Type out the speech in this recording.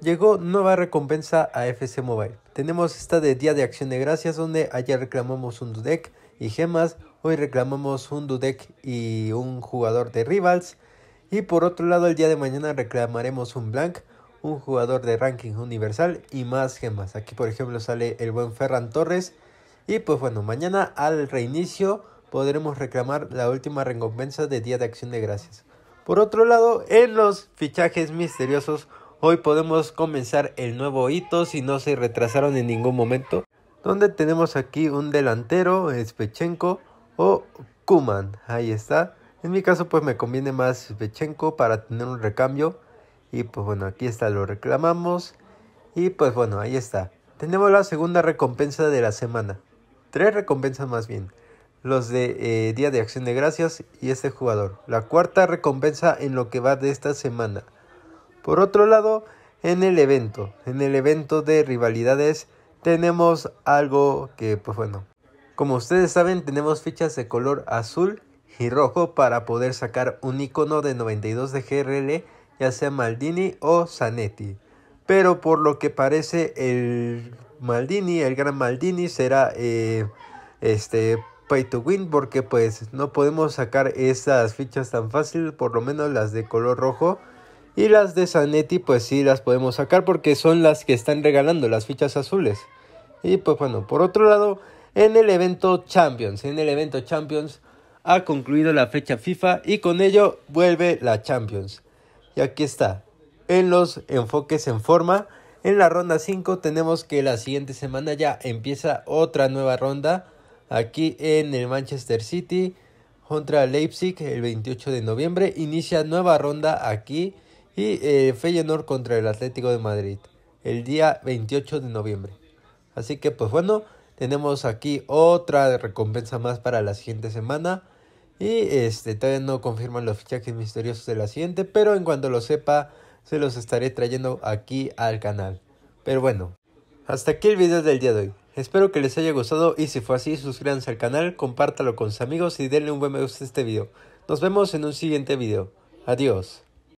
Llegó nueva recompensa a FC Mobile. Tenemos esta de Día de Acción de Gracias, donde ayer reclamamos un Dudek y gemas, hoy reclamamos un Dudek y un jugador de Rivals. Y por otro lado, el día de mañana reclamaremos un Blank, un jugador de ranking universal y más gemas. Aquí, por ejemplo, sale el buen Ferran Torres. Y pues bueno, mañana al reinicio podremos reclamar la última recompensa de Día de Acción de Gracias. Por otro lado, en los fichajes misteriosos Hoy podemos comenzar el nuevo hito si no se retrasaron en ningún momento. Donde tenemos aquí un delantero, Spechenko o Kuman. Ahí está. En mi caso pues me conviene más Spechenko para tener un recambio. Y pues bueno, aquí está, lo reclamamos. Y pues bueno, ahí está. Tenemos la segunda recompensa de la semana. Tres recompensas más bien. Los de eh, Día de Acción de Gracias y este jugador. La cuarta recompensa en lo que va de esta semana. Por otro lado, en el evento, en el evento de rivalidades, tenemos algo que, pues bueno, como ustedes saben, tenemos fichas de color azul y rojo para poder sacar un icono de 92 de GRL, ya sea Maldini o Zanetti. Pero por lo que parece, el Maldini, el gran Maldini, será eh, este pay to win porque pues no podemos sacar esas fichas tan fácil, por lo menos las de color rojo y las de Zanetti, pues sí las podemos sacar porque son las que están regalando las fichas azules. Y pues bueno, por otro lado, en el evento Champions, en el evento Champions ha concluido la fecha FIFA y con ello vuelve la Champions. Y aquí está, en los enfoques en forma. En la ronda 5 tenemos que la siguiente semana ya empieza otra nueva ronda aquí en el Manchester City contra Leipzig el 28 de noviembre. Inicia nueva ronda aquí y eh, Feyenoord contra el Atlético de Madrid el día 28 de noviembre. Así que pues bueno, tenemos aquí otra recompensa más para la siguiente semana. Y este, todavía no confirman los fichajes misteriosos de la siguiente, pero en cuanto lo sepa, se los estaré trayendo aquí al canal. Pero bueno, hasta aquí el video del día de hoy. Espero que les haya gustado y si fue así, suscríbanse al canal, compártalo con sus amigos y denle un buen me gusta a este video. Nos vemos en un siguiente video. Adiós.